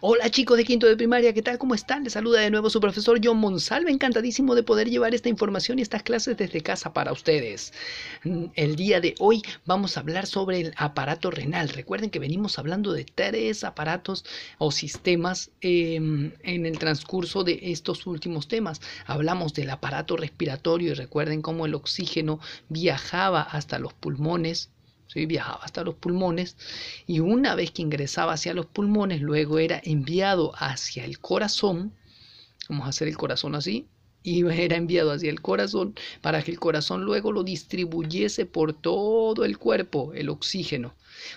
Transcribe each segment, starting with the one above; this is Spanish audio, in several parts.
Hola chicos de quinto de primaria, ¿qué tal? ¿Cómo están? Les saluda de nuevo su profesor John Monsalve, encantadísimo de poder llevar esta información y estas clases desde casa para ustedes. Mm, el día de hoy vamos a hablar sobre el aparato renal. Recuerden que venimos hablando de tres aparatos o sistemas em, en el transcurso de estos últimos temas. Hablamos del aparato respiratorio y recuerden cómo el oxígeno viajaba hasta los pulmones viajaba hasta los pulmones y una vez que ingresaba hacia los pulmones, luego era enviado hacia el corazón, vamos a hacer el corazón así, y era enviado hacia el corazón para que el corazón luego lo distribuyese por todo el cuerpo, el oxígeno.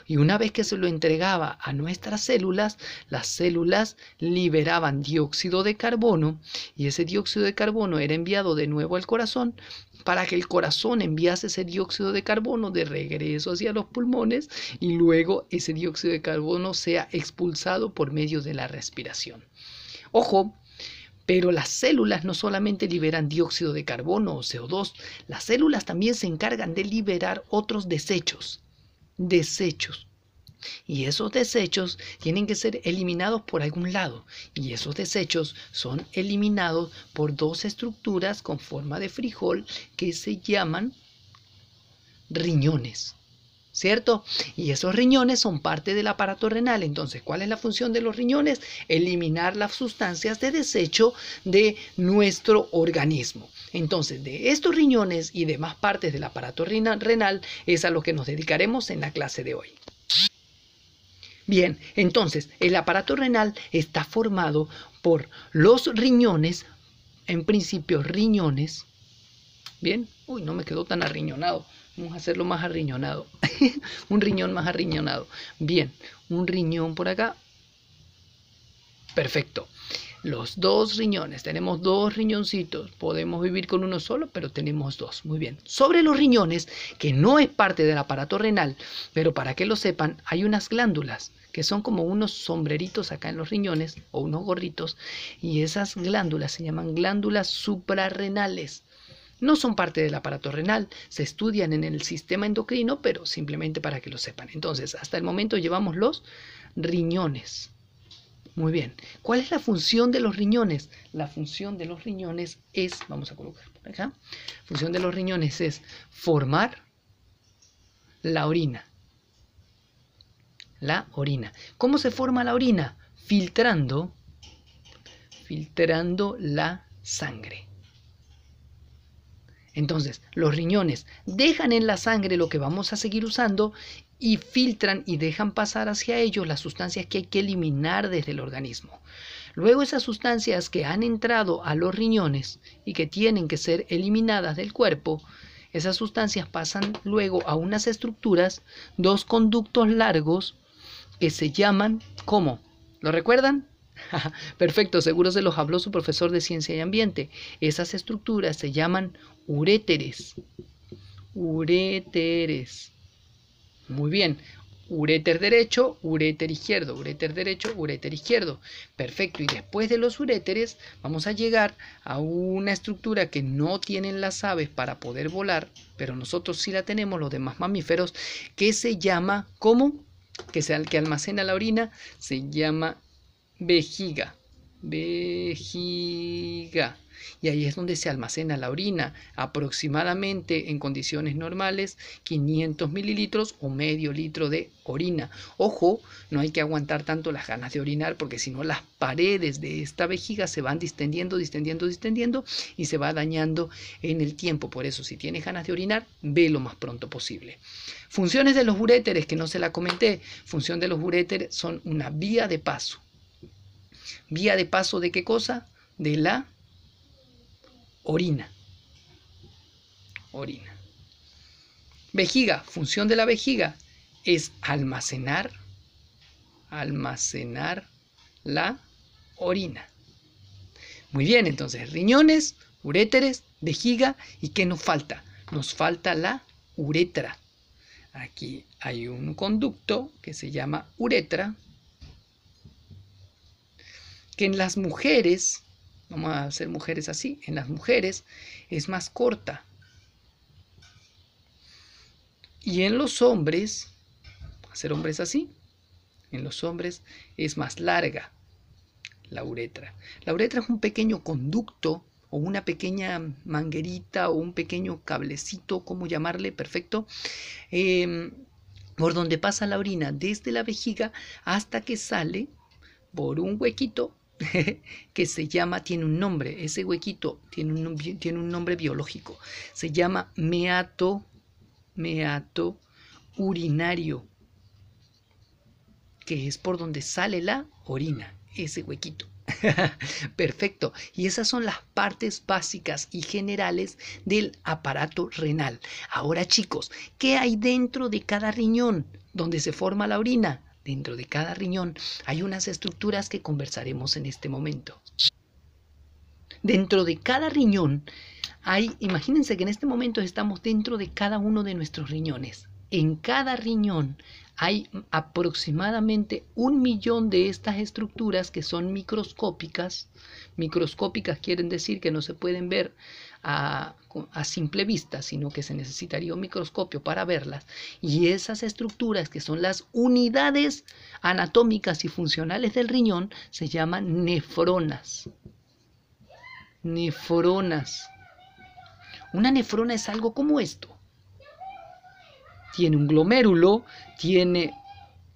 Y una vez que se lo entregaba a nuestras células, las células liberaban dióxido de carbono y ese dióxido de carbono era enviado de nuevo al corazón para que el corazón enviase ese dióxido de carbono de regreso hacia los pulmones y luego ese dióxido de carbono sea expulsado por medio de la respiración. Ojo, pero las células no solamente liberan dióxido de carbono o CO2, las células también se encargan de liberar otros desechos. Desechos. Y esos desechos tienen que ser eliminados por algún lado. Y esos desechos son eliminados por dos estructuras con forma de frijol que se llaman riñones. ¿cierto? Y esos riñones son parte del aparato renal. Entonces, ¿cuál es la función de los riñones? Eliminar las sustancias de desecho de nuestro organismo. Entonces, de estos riñones y demás partes del aparato renal es a lo que nos dedicaremos en la clase de hoy. Bien, entonces, el aparato renal está formado por los riñones, en principio riñones, bien, uy, no me quedó tan arriñonado, Vamos a hacerlo más arriñonado. un riñón más arriñonado. Bien, un riñón por acá. Perfecto. Los dos riñones. Tenemos dos riñoncitos. Podemos vivir con uno solo, pero tenemos dos. Muy bien. Sobre los riñones, que no es parte del aparato renal, pero para que lo sepan, hay unas glándulas que son como unos sombreritos acá en los riñones o unos gorritos, y esas glándulas se llaman glándulas suprarrenales. No son parte del aparato renal, se estudian en el sistema endocrino, pero simplemente para que lo sepan. Entonces, hasta el momento llevamos los riñones. Muy bien. ¿Cuál es la función de los riñones? La función de los riñones es, vamos a colocar por acá, función de los riñones es formar la orina. La orina. ¿Cómo se forma la orina? Filtrando, filtrando la sangre. Entonces, los riñones dejan en la sangre lo que vamos a seguir usando y filtran y dejan pasar hacia ellos las sustancias que hay que eliminar desde el organismo. Luego esas sustancias que han entrado a los riñones y que tienen que ser eliminadas del cuerpo, esas sustancias pasan luego a unas estructuras, dos conductos largos que se llaman, ¿cómo? ¿Lo recuerdan? Perfecto, seguro se los habló su profesor de ciencia y ambiente. Esas estructuras se llaman uréteres. Uréteres. Muy bien. Uréter derecho, uréter izquierdo, uréter derecho, uréter izquierdo. Perfecto. Y después de los uréteres vamos a llegar a una estructura que no tienen las aves para poder volar, pero nosotros sí la tenemos, los demás mamíferos, que se llama, ¿cómo? Que, el que almacena la orina, se llama vejiga. Vejiga. Y ahí es donde se almacena la orina, aproximadamente en condiciones normales 500 mililitros o medio litro de orina. Ojo, no hay que aguantar tanto las ganas de orinar porque si no las paredes de esta vejiga se van distendiendo, distendiendo, distendiendo y se va dañando en el tiempo. Por eso, si tienes ganas de orinar, ve lo más pronto posible. Funciones de los uréteres, que no se la comenté, función de los uréteres son una vía de paso Vía de paso de qué cosa? De la orina. Orina. Vejiga, función de la vejiga es almacenar, almacenar la orina. Muy bien, entonces, riñones, uréteres, vejiga, ¿y qué nos falta? Nos falta la uretra. Aquí hay un conducto que se llama uretra que en las mujeres, vamos a hacer mujeres así, en las mujeres es más corta. Y en los hombres, hacer hombres así, en los hombres es más larga la uretra. La uretra es un pequeño conducto o una pequeña manguerita o un pequeño cablecito, como llamarle, perfecto, em, por donde pasa la orina desde la vejiga hasta que sale por un huequito que se llama, tiene un nombre, ese huequito tiene un, tiene un nombre biológico, se llama meato, meato urinario, que es por donde sale la orina, ese huequito. Perfecto. Y esas son las partes básicas y generales del aparato renal. Ahora chicos, ¿qué hay dentro de cada riñón donde se forma la orina? Dentro de cada riñón hay unas estructuras que conversaremos en este momento. Dentro de cada riñón hay, imagínense que en este momento estamos dentro de cada uno de nuestros riñones. En cada riñón hay aproximadamente un millón de estas estructuras que son microscópicas. Microscópicas quieren decir que no se pueden ver a, simple vista, sino que se necesitaría un microscopio para verlas. Y esas estructuras que son las unidades anatómicas y funcionales del riñón se llaman nefronas. Nefronas. Una nefrona es algo como esto tiene un glomérulo, tiene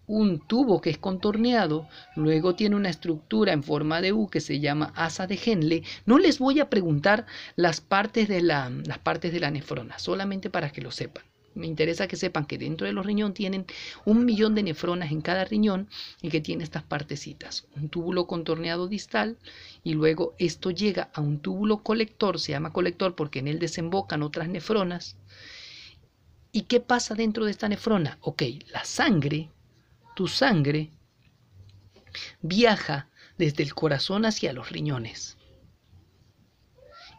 un tubo que es contorneado, luego tiene una estructura en forma de U que se llama asa de Henle. No les voy a preguntar las partes de la, las partes de la nefrona, solamente para que lo sepan. Me interesa que sepan que dentro de los riñones tienen un millón de nefronas en cada riñón y que tiene estas partecitas. Un túbulo contorneado distal y luego esto llega a un túbulo colector, se llama colector porque en él desembocan otras nefronas ¿Y qué pasa dentro de esta nefrona? Ok, la sangre, tu sangre, viaja desde el corazón hacia los riñones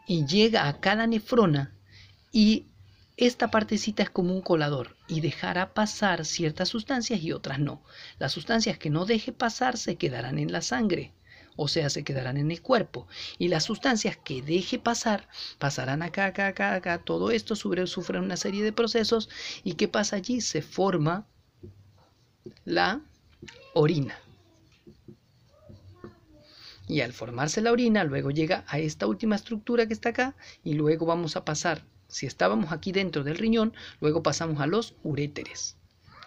y llega a cada nefrona y esta partecita es como un colador y dejará pasar ciertas sustancias y otras no. Las sustancias que no deje pasar se quedarán en la sangre o sea, se quedarán en el cuerpo. Y las sustancias que deje pasar, pasarán acá, acá, acá, acá, todo esto sufre, sufre una serie de procesos y ¿qué pasa allí? Se forma la orina. Y al formarse la orina, luego llega a esta última estructura que está acá y luego vamos a pasar, si estábamos aquí dentro del riñón, luego pasamos a los uréteres,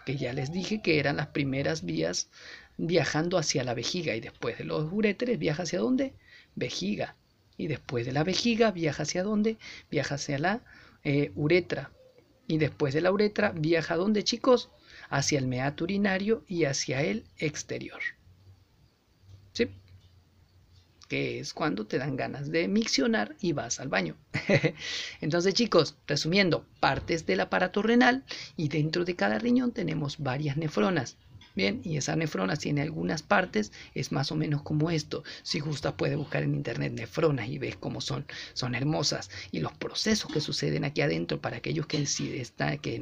que ya les dije que eran las primeras vías viajando hacia la vejiga y después de los uréteres viaja hacia dónde? Vejiga. Y después de la vejiga viaja hacia dónde? Viaja hacia la eh, uretra. Y después de la uretra viaja dónde, chicos? Hacia el meato urinario y hacia el exterior. ¿Sí? Que es cuando te dan ganas de miccionar y vas al baño. Entonces, chicos, resumiendo, partes del aparato renal y dentro de cada riñón tenemos varias nefronas. Bien, y nefrona, si en algunas partes, es más o menos como esto. Si gusta puede buscar en internet nefronas y ves cómo son, son hermosas. Y los procesos que suceden aquí adentro para aquellos que, en sí está, que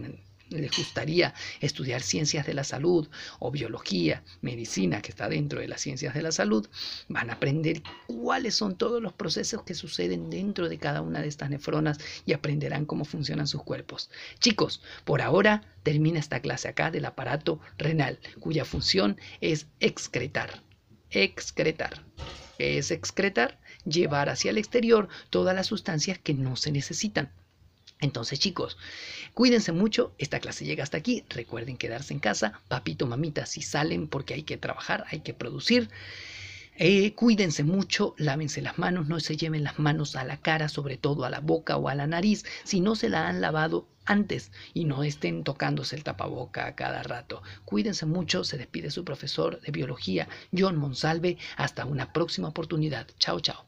les gustaría estudiar ciencias de la salud o biología, medicina, que está dentro de las ciencias de la salud, van a aprender cuáles son todos los procesos que suceden dentro de cada una de estas nefronas y aprenderán cómo funcionan sus cuerpos. Chicos, por ahora termina esta clase acá del aparato renal, cuya función es excretar. Excretar. es excretar? Llevar hacia el exterior todas las sustancias que no se necesitan. Entonces chicos, cuídense mucho, esta clase llega hasta aquí, recuerden quedarse en casa, papito, mamita, si salen porque hay que trabajar, hay que producir, eh, cuídense mucho, lávense las manos, no se lleven las manos a la cara, sobre todo a la boca o a la nariz, si no se la han lavado antes y no estén tocándose el tapaboca a cada rato. Cuídense mucho, se despide su profesor de biología, John Monsalve, hasta una próxima oportunidad. Chao, chao.